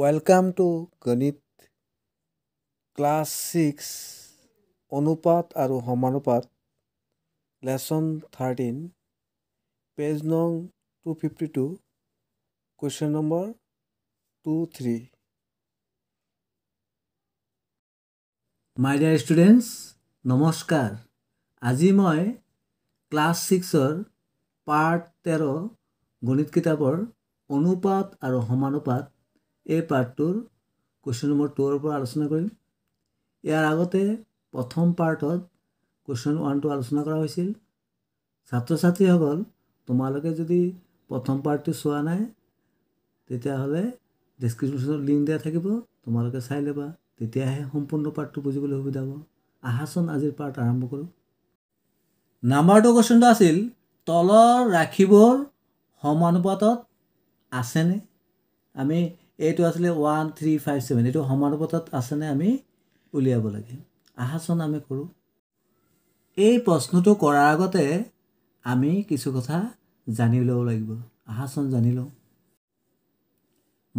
welcome to গণিত class six অনুপাত আৰু সমানুপাত লেচন থাৰ্টিন পেজ নং to fifty two question number two three my dear students নমস্কাৰ আজি মই ক্লাছ ছিক্সৰ পাৰ্ট তেৰ গণিত কিতাপৰ অনুপাত আৰু সমানুপাত এই পাৰ্টটোৰ কুৱেশ্যন নম্বৰ টুৰ পৰা আলোচনা কৰিম ইয়াৰ আগতে প্ৰথম পাৰ্টত কুৱেশ্যন ওৱানটো আলোচনা কৰা হৈছিল ছাত্ৰ ছাত্ৰীসকল তোমালোকে যদি প্ৰথম পাৰ্টটো চোৱা নাই তেতিয়াহ'লে ডেছক্ৰিপশ্যনত লিংক দিয়া থাকিব তোমালোকে চাই ল'বা তেতিয়াহে সম্পূৰ্ণ পাৰ্টটো বুজিবলৈ সুবিধা হ'ব আহাচোন আজিৰ পাৰ্ট আৰম্ভ কৰোঁ নাম্বাৰটো কুৱেশ্যনটো আছিল তলৰ ৰাশিবোৰ সমানুপাতত আছেনে আমি এইটো আছিলে ওৱান থ্ৰী ফাইভ ছেভেন এইটো সমানুপাতত আছেনে আমি উলিয়াব লাগে আহাচোন আমি কৰোঁ এই প্ৰশ্নটো কৰাৰ আগতে আমি কিছু কথা জানি ল'ব লাগিব আহাচোন জানি লওঁ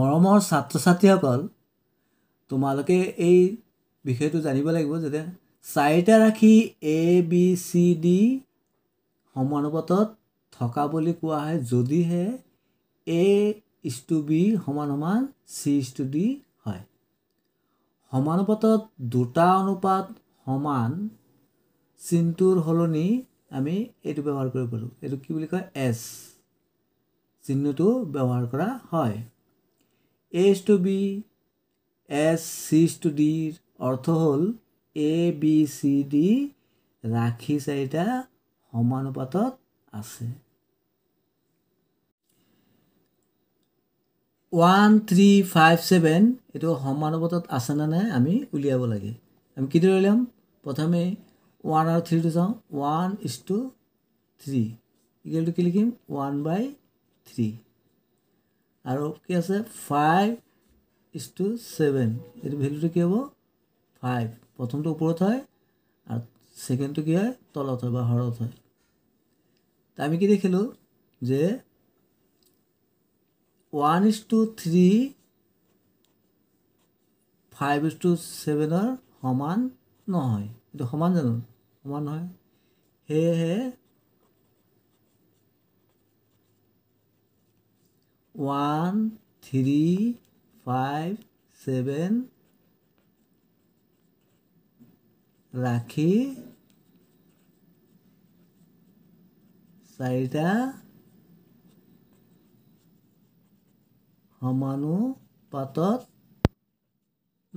মৰমৰ ছাত্ৰ ছাত্ৰীসকল তোমালোকে এই বিষয়টো জানিব লাগিব যে চাৰিটা ৰাশি এ বি চি ডি সমানুপাতত থকা বুলি কোৱা হয় যদিহে এই ইজ টু বি সমান সমান চি ইজ টু ডি হয় সমানুপাতত দুটা অনুপাত সমান চিনটোৰ সলনি আমি এইটো ব্যৱহাৰ কৰিব পাৰোঁ এইটো কি বুলি কয় এছ চিহ্নটো ব্যৱহাৰ কৰা হয় is to B as C is to ডিৰ অৰ্থ হ'ল এ বি চি ডি ৰাশি চাৰিটা সমানুপাতত আছে ওৱান থ্ৰী ফাইভ ছেভেন এইটো সমানুপাতত আছে নে নাই আমি উলিয়াব লাগে আমি কিদৰে উলিয়াম প্ৰথমে ওৱান আৰু থ্ৰীটো চাওঁ ওৱান ইজ টু থ্ৰী ইগেলটো কি লিখিম ওৱান বাই থ্ৰী আৰু কি আছে ফাইভ ইজ টু ছেভেন এইটো ভেলুটো কি হ'ব ফাইভ প্ৰথমটো ওপৰত হয় আৰু ছেকেণ্ডটো কি হয় তলত হয় বা হৰত হয় আমি কি দেখিলোঁ যে one is to three five is to সেভেনৰ সমান নহয় এইটো সমান জানো সমান নহয় সেয়েহে ওৱান থ্ৰী ফাইভ ছেভেন ৰাখি চাৰিটা সমানুপাতত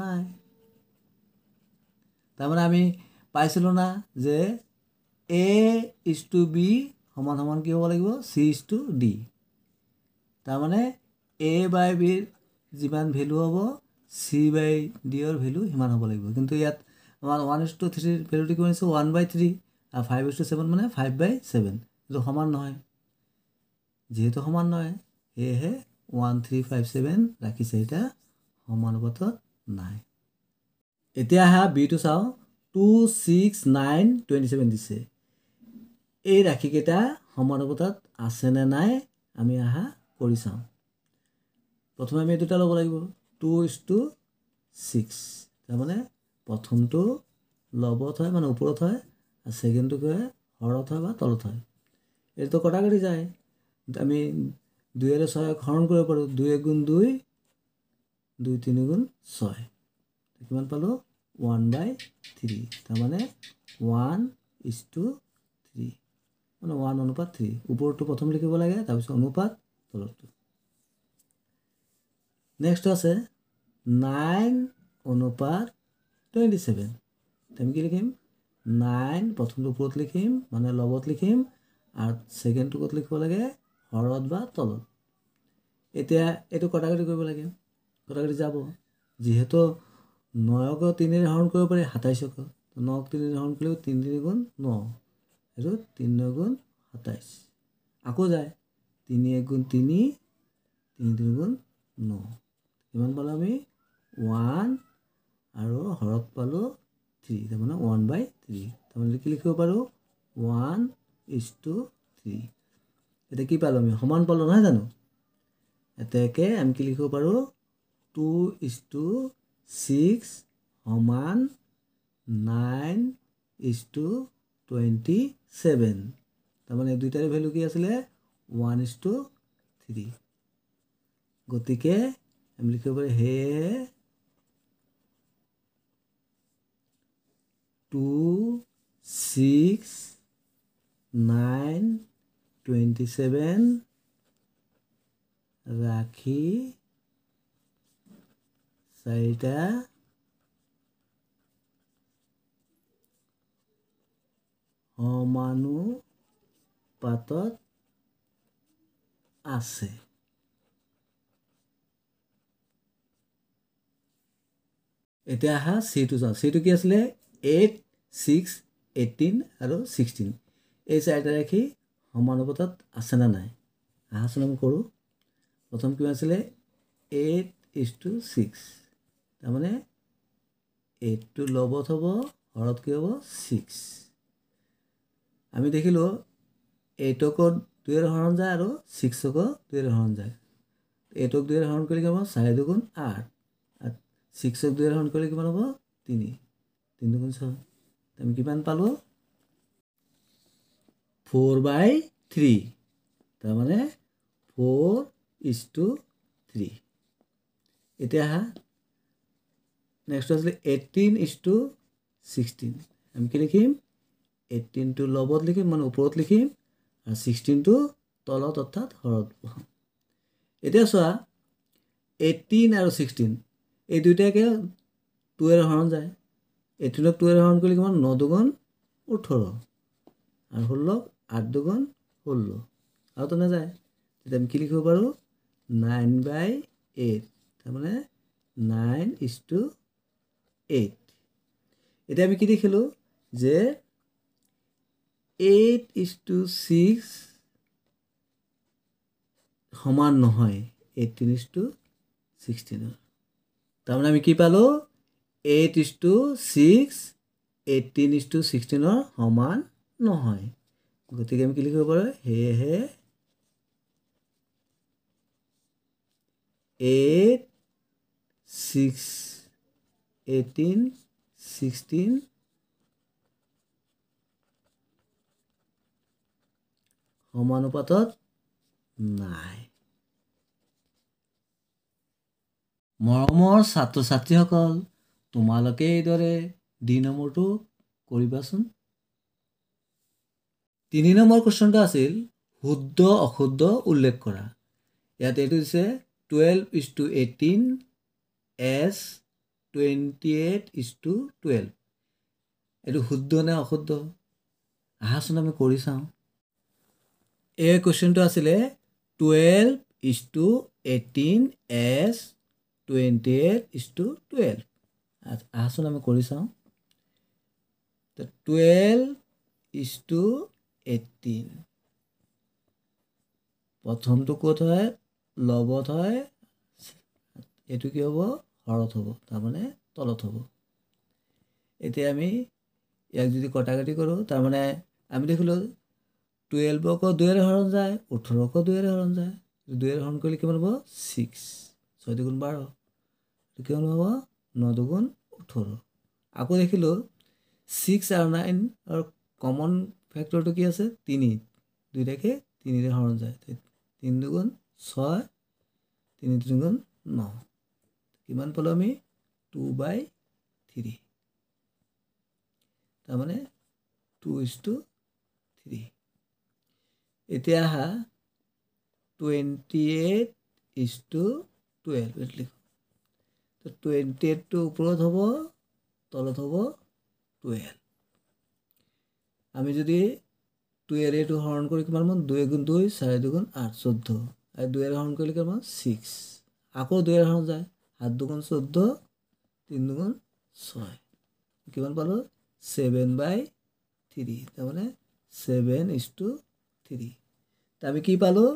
নাই তাৰমানে আমি পাইছিলোঁ না যে এ ইজ টু বি সমান সমান কি হ'ব লাগিব চি ইজ টু ডি তাৰমানে এ বাই বিৰ যিমান ভেলু হ'ব চি বাই ডিৰ ভেলু সিমান হ'ব লাগিব কিন্তু ইয়াত আমাৰ ওৱান ইজ টু থ্ৰীৰ ভেলুটো কি বনাইছে ওৱান বাই থ্ৰী আৰু ফাইভ ইজ টু ছেভেন মানে ফাইভ বাই ছেভেন এইটো সমান নহয় যিহেতু সমান নহয় সেয়েহে ওৱান থ্ৰী ফাইভ ছেভেন ৰাখিছে এতিয়া সমানুপাতত নাই এতিয়া আহা বিটো চাওঁ two six nine twenty seven দিছে এই ৰাশিকেইটা সমানুপাতত আছে নে নাই আমি আহা কৰি চাওঁ প্ৰথমে আমি দুটা ল'ব লাগিব টু ইজ টু ছিক্স তাৰমানে প্ৰথমটো লবত হয় মানে ওপৰত হয় আৰু ছেকেণ্ডটো কি হয় সৰত হয় বা তলত হয় এইটোতো কটাকটি যায় আমি দুইৰে ছয়ক হৰণ কৰিব পাৰোঁ দুই এগুণ দুই দুই তিনি গুণ ছয় কিমান পালোঁ ওৱান বাই থ্ৰী তাৰমানে ওৱান ইজ টু থ্ৰী মানে ওৱান অনুপাত থ্ৰী ওপৰতটো প্ৰথম লিখিব লাগে তাৰপিছত অনুপাত তলতটো নেক্সট আছে নাইন অনুপাত টুৱেণ্টি ছেভেন তেমি কি লিখিম নাইন প্ৰথমটো ওপৰত লিখিম মানে লগত লিখিম আৰু ছেকেণ্ডটো ক'ত লিখিব লাগে হ্ৰদ বা তলত এতিয়া এইটো কটাকটি কৰিব লাগে কটাকটি যাব যিহেতু নয়ক তিনিৰে হৰণ কৰিব পাৰি সাতাইছশ নক তিনিৰে হৰণ কৰিলেও তিনি গুণ ন আৰু তিনি গুণ সাতাইছ আকৌ যায় তিনি এক গুণ তিনি তিনি তিনি গুণ ন কিমান পালোঁ আমি ওৱান আৰু হ্ৰদ পালোঁ থ্ৰী তাৰমানে ওৱান বাই থ্ৰী তাৰমানে কি লিখিব পাৰোঁ ওৱান ইজ টু থ্ৰী এতিয়া কি পালোঁ আমি সমান পালোঁ নহয় জানো এতেকে আমি কি লিখিব পাৰোঁ টু ইজ টু ছিক্স সমান nine is to twenty seven তাৰমানে দুইটাৰে ভেলু কি আছিলে ওৱান ইজ টু থ্ৰী গতিকে আমি লিখিব পাৰোঁ সেয়ে two six nine twenty seven ৰাখি চাৰিটা সমানু পাতত আছে এতিয়া আহা চিটো চাওঁ চিটো কি আছিলে এইট ছিক্স এইটিন আৰু ছিক্সটিন এই চাৰিটা ৰাখি সমান অৱস্থাত আছে না নাই আহাচোন আমি কৰোঁ প্ৰথম কিমান আছিলে এইট ইজ টু ছিক্স তাৰমানে এইটটো লবত হ'ব হৰত কি হ'ব ছিক্স আমি দেখিলোঁ এইটকো দুয়েৰে হৰণ যায় আৰু ছিক্সকো দুয়েৰে হৰণ যায় এইটক দুয়েৰে হৰণ কৰিলে কিমান হ'ব চাৰি দুগুণ আঠ আৰু ছিক্সক দুয়েৰে হৰণ কৰিলে কিমান হ'ব তিনি তিনি দুগুণ ছয় আমি কিমান পালোঁ ফ'ৰ বাই থ্ৰী তাৰমানে ফ'ৰ ইজ টু থ্ৰী এতিয়া আহা নেক্সট আছিলে এইটিন ইজ টু ছিক্সটিন আমি কি লিখিম এইটিনটো লবত লিখিম মানে ওপৰত লিখিম আৰু ছিক্সটিনটো তলত অৰ্থাৎ হৰত বহাম এতিয়া চোৱা এইটিন আৰু ছিক্সটিন এই দুয়োটাকে টুৱেৰে হৰণ যায় এইটিনক টুৱেৰে হৰণ কৰিলে কিমান ন দুগুণ ওঠৰ আৰু ষোল্লক আঠ দুগুণ ষোল্ল আৰুতো নাযায় তেতিয়া আমি কি লিখিব পাৰোঁ নাইন বাই এইট তাৰমানে নাইন ইজ টু এইট এতিয়া আমি কি দেখিলোঁ যে এইট ইজ টু ছিক্স সমান নহয় এইটিন ইজ টু ছিক্সটিনৰ তাৰমানে আমি কি পালোঁ eight is to six eighteen is to ছিক্সটিনৰ সমান নহয় গতিকে আমি কি লিখিব পাৰোঁ সেয়েহে এইট ছিক্স এইটিন ছিক্সটিন সমানুপাতত নাই মৰমৰ ছাত্ৰ ছাত্ৰীসকল তোমালোকে এইদৰে দুই নম্বৰটো কৰিবাচোন তিনি নম্বৰ কুৱেশ্যনটো আছিল শুদ্ধ অশুদ্ধ উল্লেখ কৰা ইয়াত এইটো হৈছে twelve is to eighteen as twenty eight is to twelve এইটো শুদ্ধ নে অশুদ্ধ আহাচোন আমি কৰি চাওঁ এই কুৱেশ্যনটো আছিলে twelve is to eighteen as twenty eight is to twelve আহাচোন আমি কৰি চাওঁ টুৱেল্ভ ইজ টু এইটিন প্ৰথমটো ক'ত হয় লবত হয় এইটো কি হ'ব সৰত হ'ব তাৰমানে তলত হ'ব এতিয়া আমি ইয়াক যদি কটাকাটি কৰোঁ তাৰমানে আমি দেখিলোঁ টুৱেলভকো দুৱেৰে হৰণ যায় ওঠৰকো দুৱেৰে হৰণ যায় দুৱেৰে হৰণ কৰিলে কিমান হ'ব ছিক্স ছয় দুগুণ বাৰ কিমান হ'ব ন দুগুণ ওঠৰ আকৌ দেখিলোঁ ছিক্স আৰু নাইনৰ কমন ফেক্টৰটো কি আছে তিনি দুইটাকে তিনিৰে হৰণ যায় তিনি দুগুণ ছয় তিনি দুগুণ ন কিমান পালোঁ আমি টু বাই থ্ৰী তাৰমানে টু ইজ টু থ্ৰী এতিয়া আহা twenty eight is to twelve এইটো লিখ টুৱেণ্টি এইটটো ওপৰত হ'ব তলত হ'ব টুৱেলভ আমি যদি টুৱেৰে এইটো হৰণ কৰি কিমান মান দুই এগুণ দুই চাৰে দুগুণ আঠ চৈধ্য দুয়েৰে হৰণ কৰিলে কিমান ছিক্স আকৌ দুয়েৰে হৰণ যায় সাত দুগুণ চৈধ্য তিনি দুগুণ ছয় কিমান পালোঁ ছেভেন বাই থ্ৰী তাৰমানে ছেভেন ইজ টু থ্ৰী তে আমি কি পালোঁ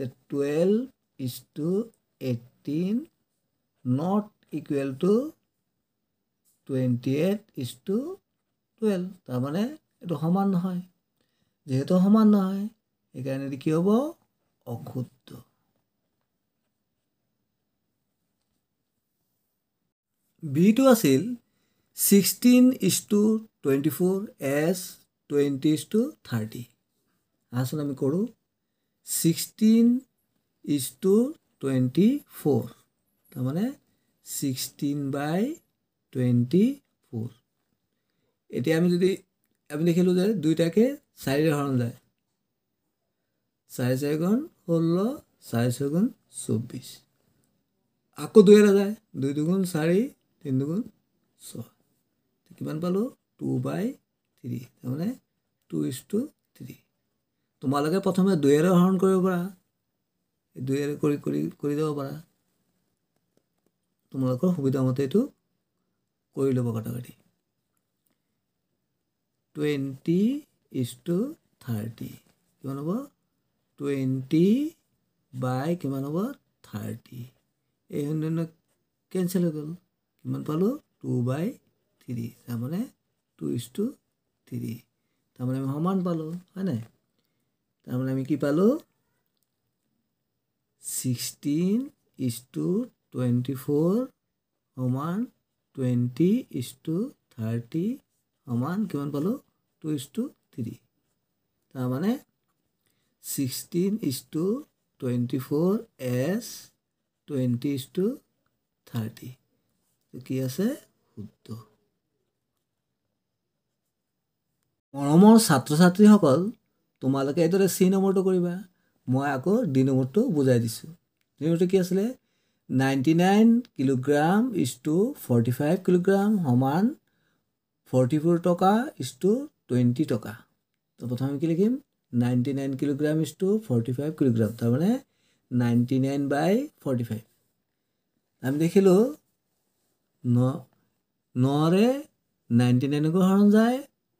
যে twelve is to eighteen not equal to twenty eight is to twelve তাৰমানে এইটো সমান নহয় যিহেতু সমান নহয় সেইকাৰণে কি হ'ব অশুদ্ধ বিটো আছিল sixteen is to twenty four as twenty is to thirty আহাচোন আমি কৰোঁ sixteen is to twenty four তাৰমানে ছিক্সটিন বাই টুৱেণ্টি ফ'ৰ এতিয়া আমি যদি আমি দেখিলোঁ যে দুইটাকে চাৰিৰে হৰণ যায় চাৰি চাৰিগুণ ষোল্ল চাৰে ছয়গুণ চৌব্বিছ আকৌ দুই এটা যায় দুই দুগুণ চাৰি তিনি দুগুণ ছয় কিমান পালোঁ টু বাই থ্ৰী তাৰমানে টু ইজ টু থ্ৰী তোমালোকে প্ৰথমে দুয়েৰে হৰণ কৰিব পাৰা দুয়েৰে কৰি কৰি কৰি যাব পাৰা তোমালোকৰ সুবিধামতে এইটো কৰি ল'ব কথা কটাকাটি টুৱেণ্টি ইজ টু থাৰ্টি কিমান হ'ব টুৱেণ্টি বাই কিমান হ'ব থাৰ্টি এই শূন্য কেঞ্চেল হৈ গ'ল কিমান পালোঁ টু বাই থ্ৰী তাৰমানে টু ইজ টু থ্ৰী তাৰমানে আমি সমান পালোঁ হয় নাই তাৰমানে আমি কি পালোঁ sixteen is to twenty four সমান টুৱেণ্টি ইজ টু থাৰ্টি সমান কিমান পালোঁ টু ইজ টু থ্ৰী তাৰমানে sixteen is to twenty four as twenty is to thirty কি আছে শুদ্ধ মৰমৰ ছাত্ৰ ছাত্ৰীসকল তোমালোকে এইদৰে চি নম্বৰটো কৰিবা মই আকৌ ডি নম্বৰটো বুজাই দিছোঁ ডি নম্বৰটো কি আছিলে ninety nine kilogram is to forty five kilogram সমান ফৰ্টি ফ'ৰ টকা ইজ টু টুৱেণ্টি টকা তো প্ৰথমে কি লিখিম ninety nine kilogram is to forty five kilogram তাৰমানে ninety nine by forty five আমি দেখিলোঁ ন নৰে নাইণ্টি নাইনকো হৰণ যায়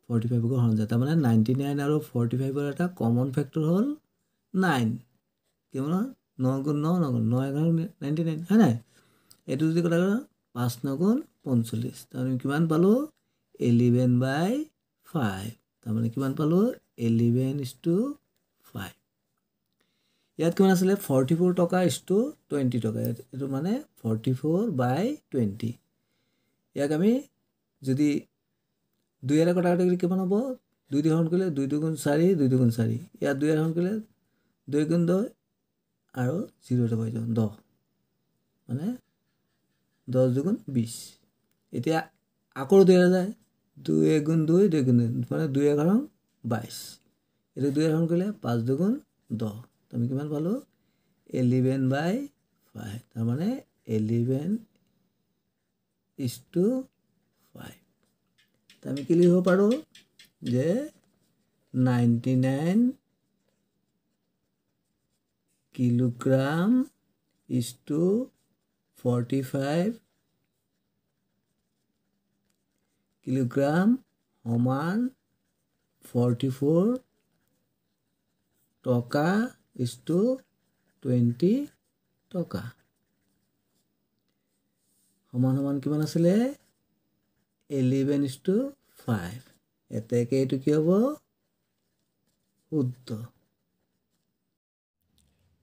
ফৰ্টি ফাইভকো হৰণ যায় তাৰমানে নাইণ্টি নাইন আৰু ফৰ্টি ফাইভৰ এটা কমন ফেক্টৰ হ'ল নাইন কিমান ন গুণ ন নগুণ ন এঘাৰ নাইণ্টি নাইন হয় নাই এইটো যদি কথা কৰোঁ পাঁচ নগুণ পঞ্চল্লিছ তাৰমানে কিমান পালোঁ ইলেভেন বাই 5 পালো 11 is to 5 ইয়াত কিমান আছে 44 টকা is to 20 টকা এটো মানে 44 by 20 ইয়াক আমি যদি 2 এর কটা কাটি কিমান হবো 2 দি হন কইলে 2 দুগুণ 4 2 দুগুণ 4 ইয়া 2 এর হন কইলে 2 গুণ 2 আর 0 টা পাই যাও 10 মানে 10 দুগুণ 20 এতিয়া আকৌ 2 যায় দুই এগুণ দুই দুই গুণ দুই মানে দুই এঘাৰ বাইছ এইটো দুই এঘাৰ কৰিলে পাঁচ দুগুণ দহ আমি কিমান পালোঁ এলিভেন বাই ফাইভ তাৰমানে এলিভেন ইজ টু ফাইভ আমি কি লিখিব পাৰোঁ যে ninety nine kilogram is to forty five kilogram সমান ফৰ্টি ফ'ৰ টকা ইজ টু টুৱেণ্টি টকা সমান সমান কিমান আছিলে ইলেভেন ইজ টু ফাইভ এতেকে এইটো কি হ'ব শুদ্ধ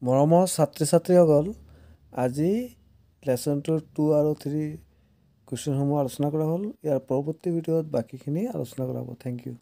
মৰমৰ ছাত্ৰী ছাত্ৰীসকল আজি লেচনটোৰ টু আৰু থ্ৰী কুৱেশ্যনসমূহ আলোচনা কৰা হ'ল ইয়াৰ পৰৱৰ্তী ভিডিঅ'ত বাকীখিনি আলোচনা কৰা হ'ব থেংক ইউ